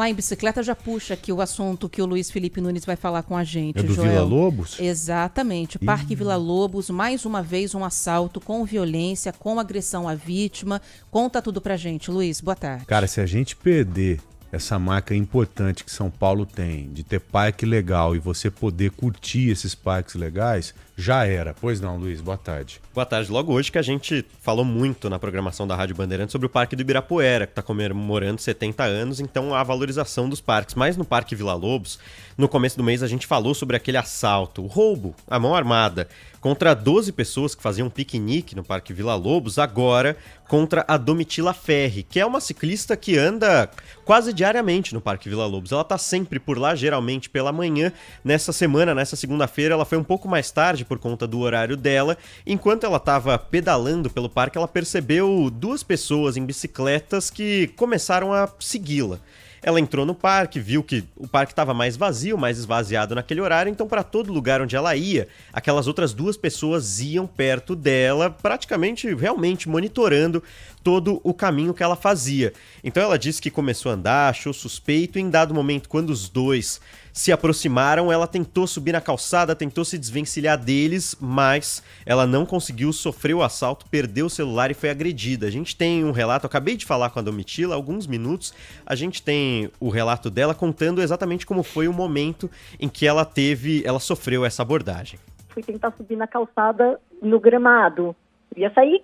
lá ah, em bicicleta já puxa aqui o assunto que o Luiz Felipe Nunes vai falar com a gente. É do Vila Lobos? Exatamente. Parque Vila Lobos, mais uma vez um assalto com violência, com agressão à vítima. Conta tudo pra gente, Luiz. Boa tarde. Cara, se a gente perder essa marca importante que São Paulo tem de ter parque legal e você poder curtir esses parques legais, já era. Pois não, Luiz, boa tarde. Boa tarde. Logo hoje que a gente falou muito na programação da Rádio Bandeirantes sobre o Parque do Ibirapuera, que está comemorando 70 anos, então a valorização dos parques. Mas no Parque Vila Lobos, no começo do mês a gente falou sobre aquele assalto, o roubo, a mão armada, contra 12 pessoas que faziam um piquenique no Parque Vila Lobos, agora contra a Domitila Ferri, que é uma ciclista que anda quase diariamente no Parque Vila Lobos. Ela está sempre por lá, geralmente pela manhã. Nessa semana, nessa segunda-feira, ela foi um pouco mais tarde por conta do horário dela. Enquanto ela estava pedalando pelo parque, ela percebeu duas pessoas em bicicletas que começaram a segui-la. Ela entrou no parque, viu que o parque estava mais vazio, mais esvaziado naquele horário, então para todo lugar onde ela ia, aquelas outras duas pessoas iam perto dela, praticamente realmente monitorando todo o caminho que ela fazia. Então ela disse que começou a andar, achou suspeito e em dado momento quando os dois se aproximaram, ela tentou subir na calçada, tentou se desvencilhar deles, mas ela não conseguiu, sofreu o assalto, perdeu o celular e foi agredida. A gente tem um relato, acabei de falar com a Domitila, alguns minutos, a gente tem o relato dela contando exatamente como foi o momento em que ela teve, ela sofreu essa abordagem. Fui tentar subir na calçada no gramado. Ia sair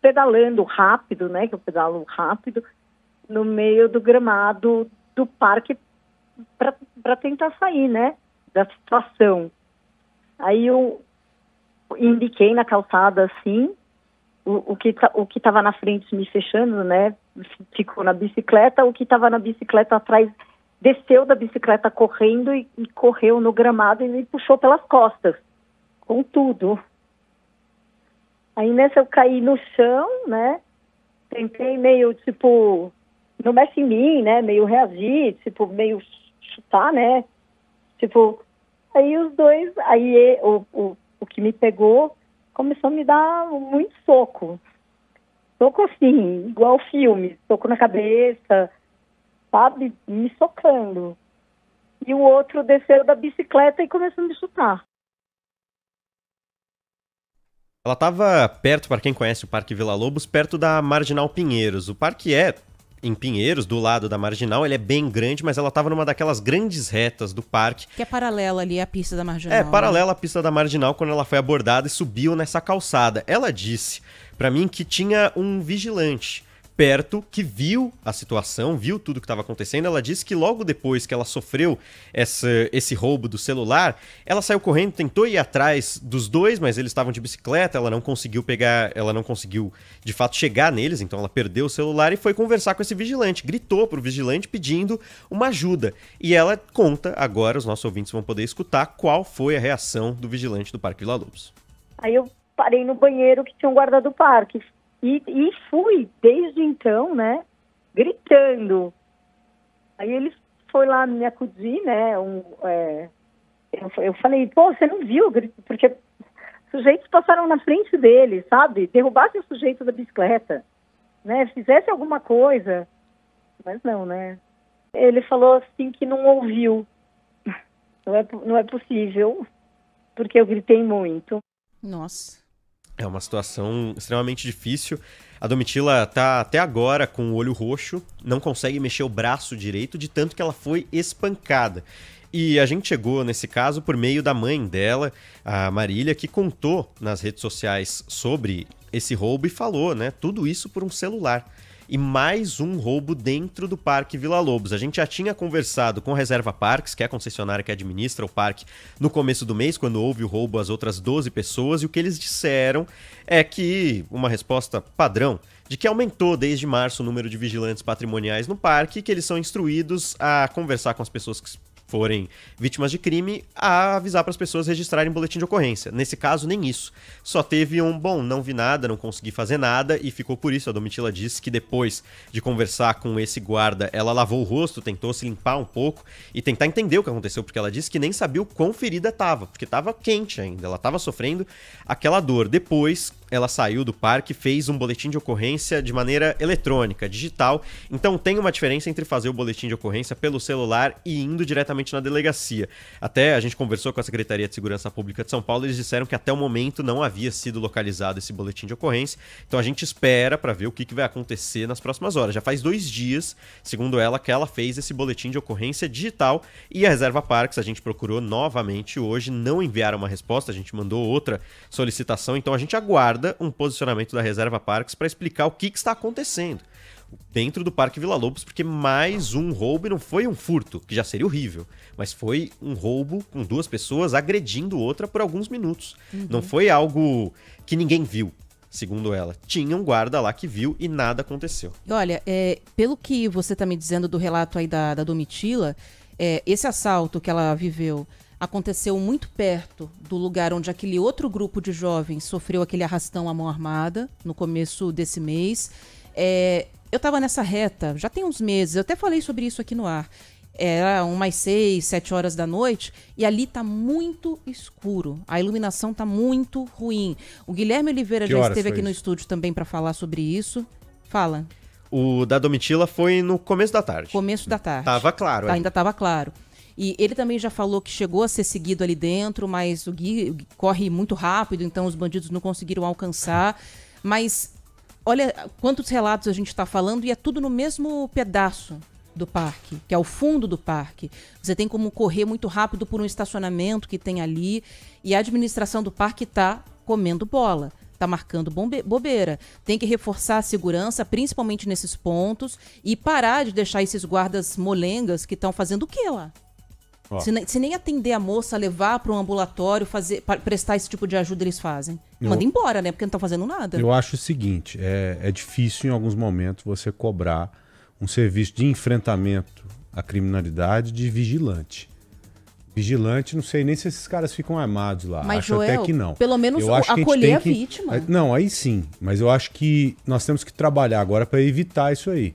pedalando rápido, né? Que eu pedalo rápido, no meio do gramado do parque para tentar sair, né, da situação. Aí eu indiquei na calçada assim, o, o que tá, o que estava na frente me fechando, né, ficou na bicicleta, o que estava na bicicleta atrás desceu da bicicleta correndo e, e correu no gramado e me puxou pelas costas, com tudo. Aí nessa eu caí no chão, né? Tentei meio tipo, não mexe em mim, né? Meio reagir, tipo, meio chutar, né? Tipo, aí os dois, aí o, o, o que me pegou começou a me dar muito soco. Soco assim, igual filme, soco na cabeça, sabe? Me socando. E o outro desceu da bicicleta e começou a me chutar. Ela estava perto, para quem conhece o Parque Vila Lobos, perto da Marginal Pinheiros. O parque é em Pinheiros, do lado da Marginal. Ele é bem grande, mas ela estava numa daquelas grandes retas do parque. Que é paralela ali à pista da Marginal. É, né? paralela à pista da Marginal, quando ela foi abordada e subiu nessa calçada. Ela disse para mim que tinha um vigilante perto que viu a situação, viu tudo que estava acontecendo. Ela disse que logo depois que ela sofreu essa, esse roubo do celular, ela saiu correndo, tentou ir atrás dos dois, mas eles estavam de bicicleta, ela não conseguiu pegar, ela não conseguiu de fato chegar neles, então ela perdeu o celular e foi conversar com esse vigilante, gritou pro vigilante pedindo uma ajuda. E ela conta agora, os nossos ouvintes vão poder escutar qual foi a reação do vigilante do Parque Vila Lobos. Aí eu parei no banheiro que tinham guardado o parque. E, e fui, desde então, né, gritando. Aí ele foi lá me acudir, né, um, é, eu, eu falei, pô, você não viu, porque sujeitos passaram na frente dele, sabe? Derrubasse o sujeito da bicicleta, né? Fizesse alguma coisa. Mas não, né? Ele falou assim que não ouviu. Não é, não é possível, porque eu gritei muito. Nossa. É uma situação extremamente difícil. A Domitila tá até agora com o olho roxo, não consegue mexer o braço direito de tanto que ela foi espancada. E a gente chegou nesse caso por meio da mãe dela, a Marília, que contou nas redes sociais sobre esse roubo e falou, né? Tudo isso por um celular e mais um roubo dentro do Parque Vila Lobos. A gente já tinha conversado com a Reserva Parques, que é a concessionária que administra o parque, no começo do mês, quando houve o roubo às outras 12 pessoas, e o que eles disseram é que uma resposta padrão de que aumentou desde março o número de vigilantes patrimoniais no parque e que eles são instruídos a conversar com as pessoas que forem vítimas de crime a avisar para as pessoas registrarem boletim de ocorrência. Nesse caso, nem isso. Só teve um, bom, não vi nada, não consegui fazer nada e ficou por isso. A Domitila disse que depois de conversar com esse guarda, ela lavou o rosto, tentou se limpar um pouco e tentar entender o que aconteceu, porque ela disse que nem sabia o quão ferida estava, porque estava quente ainda, ela estava sofrendo aquela dor. Depois, ela saiu do parque, fez um boletim de ocorrência de maneira eletrônica, digital. Então tem uma diferença entre fazer o boletim de ocorrência pelo celular e indo diretamente diretamente na delegacia. Até a gente conversou com a Secretaria de Segurança Pública de São Paulo, eles disseram que até o momento não havia sido localizado esse boletim de ocorrência. Então a gente espera para ver o que, que vai acontecer nas próximas horas. Já faz dois dias, segundo ela, que ela fez esse boletim de ocorrência digital e a Reserva Parques a gente procurou novamente hoje, não enviaram uma resposta, a gente mandou outra solicitação, então a gente aguarda um posicionamento da Reserva Parques para explicar o que, que está acontecendo dentro do Parque Vila Lobos, porque mais um roubo e não foi um furto, que já seria horrível, mas foi um roubo com duas pessoas agredindo outra por alguns minutos. Uhum. Não foi algo que ninguém viu. Segundo ela, tinha um guarda lá que viu e nada aconteceu. Olha, é, pelo que você está me dizendo do relato aí da, da Domitila, é, esse assalto que ela viveu aconteceu muito perto do lugar onde aquele outro grupo de jovens sofreu aquele arrastão à mão armada no começo desse mês. É, eu tava nessa reta, já tem uns meses, eu até falei sobre isso aqui no ar. Era umas 6, 7 horas da noite e ali tá muito escuro. A iluminação tá muito ruim. O Guilherme Oliveira que já esteve aqui isso? no estúdio também para falar sobre isso. Fala. O da Domitila foi no começo da tarde. Começo da tarde. Tava claro. É. Ainda tava claro. E ele também já falou que chegou a ser seguido ali dentro, mas o Gui, o Gui corre muito rápido, então os bandidos não conseguiram alcançar. Mas olha quantos relatos a gente está falando e é tudo no mesmo pedaço do parque, que é o fundo do parque. Você tem como correr muito rápido por um estacionamento que tem ali e a administração do parque está comendo bola está marcando bobeira. Tem que reforçar a segurança, principalmente nesses pontos, e parar de deixar esses guardas molengas que estão fazendo o que lá? Se, nem, se nem atender a moça, levar para um ambulatório, fazer, prestar esse tipo de ajuda, eles fazem. Eu, Manda embora, né? Porque não estão tá fazendo nada. Eu acho o seguinte: é, é difícil em alguns momentos você cobrar um serviço de enfrentamento à criminalidade de vigilante. Vigilante, não sei nem se esses caras ficam armados lá. Mas, acho Joel, até que não. Pelo menos eu acho acolher a, a que... vítima. Não, aí sim. Mas eu acho que nós temos que trabalhar agora para evitar isso aí.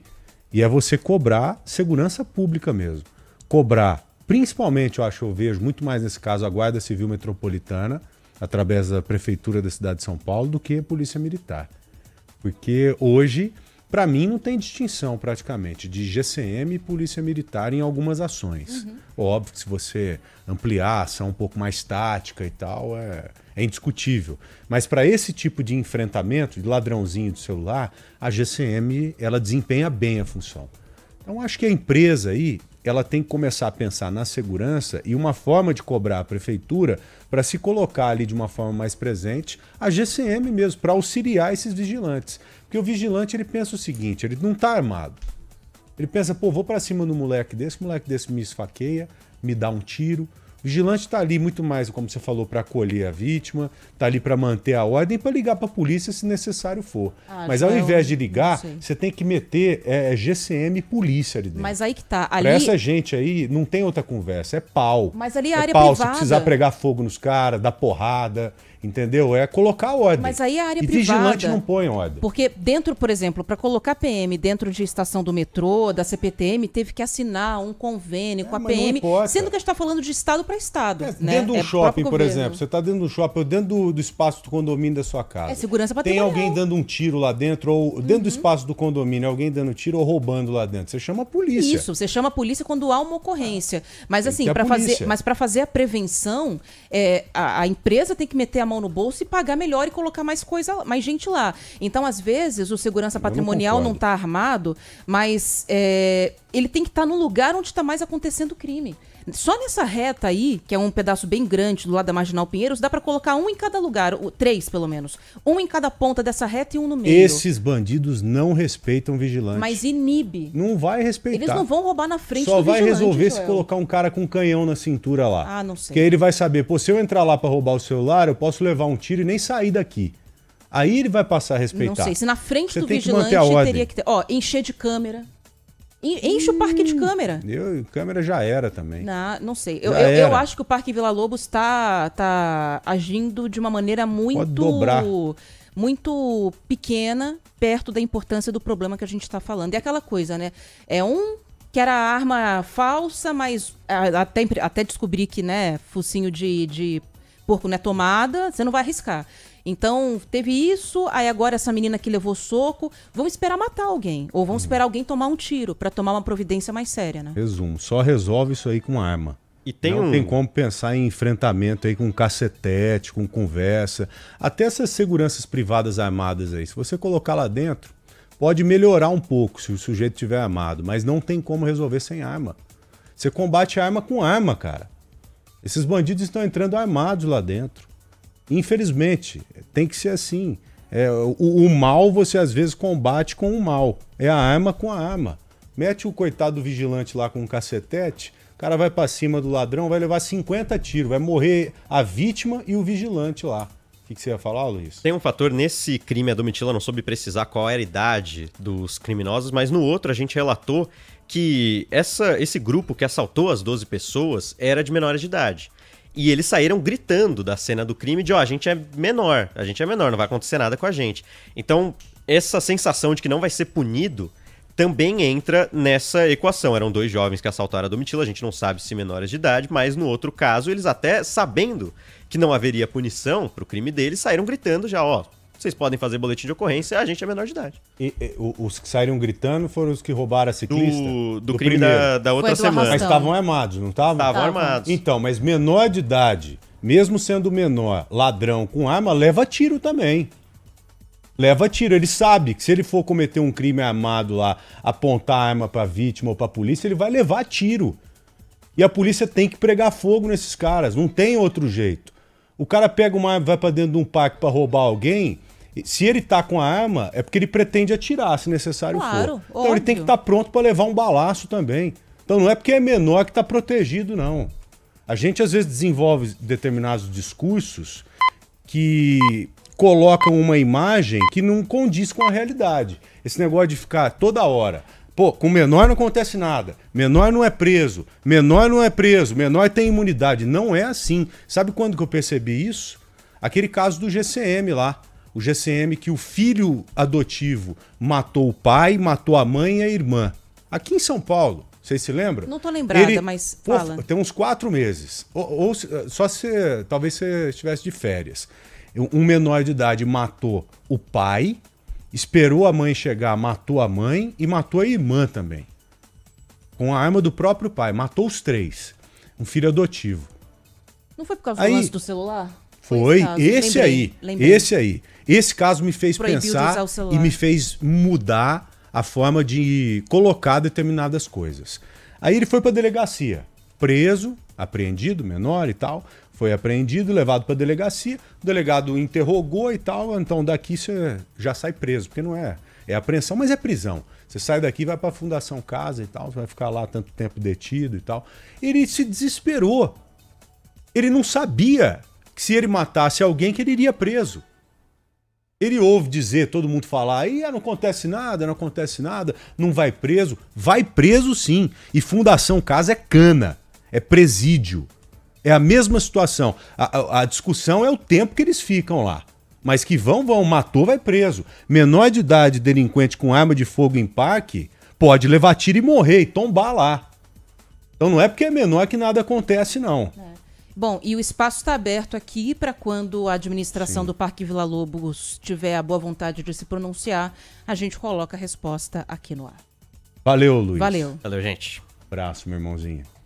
E é você cobrar segurança pública mesmo. Cobrar principalmente, eu acho, eu vejo muito mais nesse caso a Guarda Civil Metropolitana, através da Prefeitura da cidade de São Paulo, do que a Polícia Militar. Porque hoje, para mim, não tem distinção praticamente de GCM e Polícia Militar em algumas ações. Uhum. Óbvio que se você ampliar a ação um pouco mais tática e tal, é, é indiscutível. Mas para esse tipo de enfrentamento, de ladrãozinho do celular, a GCM ela desempenha bem a função. Então acho que a empresa aí ela tem que começar a pensar na segurança e uma forma de cobrar a prefeitura para se colocar ali de uma forma mais presente a GCM mesmo, para auxiliar esses vigilantes. Porque o vigilante ele pensa o seguinte: ele não está armado. Ele pensa, pô, vou para cima do moleque desse, moleque desse me esfaqueia, me dá um tiro. Vigilante está ali muito mais, como você falou, para acolher a vítima, está ali para manter a ordem, para ligar para a polícia se necessário for. Ah, Mas ao é invés eu... de ligar, você tem que meter é, é GCM e polícia ali dentro. Mas aí que tá. Ali... essa gente aí, não tem outra conversa, é pau. Mas ali a é, é área pau, privada. Se precisar pregar fogo nos caras, dar porrada, Entendeu? É colocar ordem. Mas aí a é área e privada. vigilante não põe ordem. Porque dentro, por exemplo, para colocar PM dentro de estação do metrô, da CPTM, teve que assinar um convênio é, com a PM, sendo que a gente está falando de estado para estado. É, né? Dentro de um é shopping, por governo. exemplo, você está dentro de um shopping, dentro do, do, espaço do condomínio da sua casa. É segurança para Tem alguém dando um tiro lá dentro, ou dentro uhum. do espaço do condomínio, alguém dando tiro ou roubando lá dentro. Você chama a polícia. Isso, você chama a polícia quando há uma ocorrência. Mas assim, para fazer, mas para fazer a prevenção, é, a, a empresa tem que meter a mão no bolso e pagar melhor e colocar mais coisa, mais gente lá. Então, às vezes, o segurança patrimonial não está armado, mas é, ele tem que estar tá no lugar onde está mais acontecendo o crime. Só nessa reta aí, que é um pedaço bem grande do lado da Marginal Pinheiros, dá para colocar um em cada lugar, três pelo menos. Um em cada ponta dessa reta e um no meio. Esses bandidos não respeitam vigilante. Mas inibe. Não vai respeitar. Eles não vão roubar na frente Só do vai resolver Joel. se colocar um cara com um canhão na cintura lá. Ah, não sei. Que aí ele vai saber, pô, se eu entrar lá para roubar o celular, eu posso levar um tiro e nem sair daqui. Aí ele vai passar a respeitar. Não sei, se na frente Você do vigilante teria que ter. Ó, encher de câmera. Enche hum. o parque de hum. câmera. Eu, câmera já era também. Não, não sei. Eu, eu, eu, acho que o Parque Vila Lobos está tá agindo de uma maneira muito. Muito pequena, perto da importância do problema que a gente está falando. É aquela coisa, né? É um que era arma falsa, mas até, até descobrir que, né, focinho de, de porco não é tomada, você não vai arriscar. Então, teve isso, aí agora essa menina que levou soco, vão esperar matar alguém, ou vão uhum. esperar alguém tomar um tiro para tomar uma providência mais séria, né? Resumo, só resolve isso aí com arma. E tem Não um... tem como pensar em enfrentamento aí com cacetete, com conversa. Até essas seguranças privadas armadas aí, se você colocar lá dentro, pode melhorar um pouco se o sujeito tiver armado, mas não tem como resolver sem arma. Você combate arma com arma, cara. Esses bandidos estão entrando armados lá dentro. Infelizmente, tem que ser assim. É, o, o, mal você às vezes combate com o mal. É a arma com a arma. Mete o coitado do vigilante lá com um cacetete, o cara vai para cima do ladrão, vai levar 50 tiros, vai morrer a vítima e o vigilante lá. O que, que você ia falar, Luiz? Tem um fator nesse crime, a Domitila não soube precisar qual era a idade dos criminosos, mas no outro a gente relatou que essa, esse grupo que assaltou as 12 pessoas era de menores de idade. E eles saíram gritando da cena do crime de, ó, oh, a gente é menor, a gente é menor, não vai acontecer nada com a gente. Então, essa sensação de que não vai ser punido também entra nessa equação. Eram dois jovens que assaltaram a Domitila, a gente não sabe se menores de idade, mas no outro caso, eles até sabendo que não haveria punição pro crime deles, saíram gritando já, ó, oh, vocês podem fazer boletim de ocorrência, a gente é menor de idade. E, e, os que saíram gritando foram os que roubaram a ciclista? Do, do, do crime da, da, outra semana. Mas estavam armados, não estavam? Estavam armados. Então, mas menor de idade, mesmo sendo menor, ladrão com arma, leva tiro também. Leva tiro, ele sabe que se ele for cometer um crime armado lá, apontar arma para vítima ou para polícia, ele vai levar tiro. E a polícia tem que pregar fogo nesses caras, não tem outro jeito. O cara pega uma arma, vai para dentro de um parque para roubar alguém, se ele tá com a arma, é porque ele pretende atirar, se necessário claro, for. Então óbvio. ele tem que estar tá pronto para levar um balaço também. Então não é porque é menor que está protegido, não. A gente às vezes desenvolve determinados discursos que colocam uma imagem que não condiz com a realidade. Esse negócio de ficar toda hora. Pô, com menor não acontece nada. Menor não é preso. Menor não é preso. Menor tem imunidade. Não é assim. Sabe quando que eu percebi isso? Aquele caso do GCM lá o GCM que o filho adotivo matou o pai, matou a mãe e a irmã. Aqui em São Paulo, vocês se lembram? Não tô lembrada, Ele, mas fala. Pô, tem uns quatro meses. Ou, ou eh, só se talvez você estivesse de férias. Um menor de idade matou o pai, esperou a mãe chegar, matou a mãe e matou a irmã também. Com a arma do próprio pai, matou os três. Um filho adotivo. Não foi por causa aí, do lance do celular? Foi, foi esse lembrei, aí. Lembrei. Esse aí. Esse caso me fez pensar e me fez mudar a forma de colocar determinadas coisas. Aí ele foi para a delegacia, preso, apreendido, menor e tal, foi apreendido, levado para a delegacia, o delegado interrogou e tal, ah, então daqui você já sai preso, porque não é, é apreensão, mas é prisão. Você sai daqui, vai para a Fundação Casa e tal, vai ficar lá tanto tempo detido e tal. Ele se desesperou. Ele não sabia que se ele matasse alguém que ele iria preso. Ele ouve dizer, todo mundo falar, e não acontece nada, não acontece nada, não vai preso. Vai preso sim. E Fundação Casa é cana, é presídio. É a mesma situação. A, a, a discussão é o tempo que eles ficam lá. Mas que vão, vão, matou, vai preso. Menor de idade delinquente com arma de fogo em parque pode levar tiro e morrer e tombar lá. Então não é porque é menor que nada acontece, não. É. Bom, e o espaço está aberto aqui para quando a administração Sim. do Parque Vila Lobos tiver a boa vontade de se pronunciar, a gente coloca a resposta aqui no ar. Valeu, Luiz. Valeu. Valeu, gente. Abraço, meu irmãozinho.